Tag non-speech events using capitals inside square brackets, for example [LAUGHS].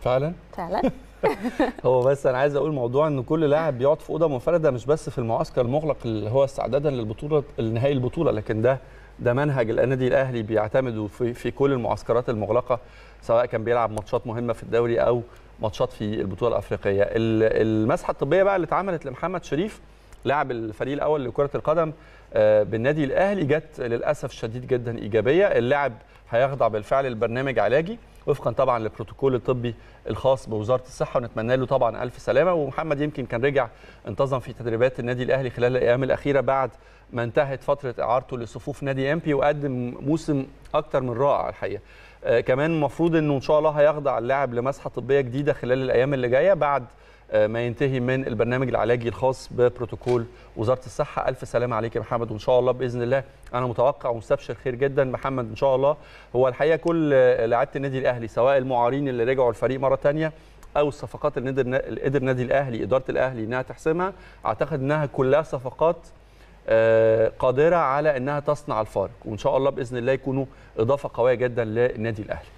فعلا فعلا [LAUGHS] هو بس انا عايز اقول موضوع ان كل لاعب بيقعد في اوضه منفرده مش بس في المعسكر المغلق اللي هو استعدادا للبطوله لنهائي البطوله لكن ده ده منهج النادي الاهلي بيعتمده في في كل المعسكرات المغلقه سواء كان بيلعب ماتشات مهمه في الدوري او ماتشات في البطوله الافريقيه المسحه الطبيه بقى اللي اتعملت لمحمد شريف لاعب الفريق الاول لكره القدم آه، بالنادي الاهلي جت للاسف شديد جدا ايجابيه اللاعب هيخضع بالفعل لبرنامج علاجي وفقا طبعا للبروتوكول الطبي الخاص بوزاره الصحه ونتمنى له طبعا الف سلامه ومحمد يمكن كان رجع انتظم في تدريبات النادي الاهلي خلال الايام الاخيره بعد ما انتهت فتره اعارته لصفوف نادي امبي وقدم موسم اكثر من رائع الحقيقه آه كمان المفروض انه ان شاء الله هيخضع اللاعب لمسحه طبيه جديده خلال الايام اللي جايه بعد آه، ما ينتهي من البرنامج العلاجي الخاص ببروتوكول وزاره الصحه الف سلامه عليك يا محمد وان شاء الله باذن الله انا متوقع ومستبشر خير جدا محمد ان شاء الله هو الحقيقه كل لعيبه النادي الاهلي سواء المعارين اللي رجعوا الفريق مره ثانيه او الصفقات اللي قدر نادي الاهلي اداره الاهلي انها تحسمها اعتقد انها كلها صفقات آه، قادره على انها تصنع الفارق وان شاء الله باذن الله يكونوا اضافه قويه جدا للنادي الاهلي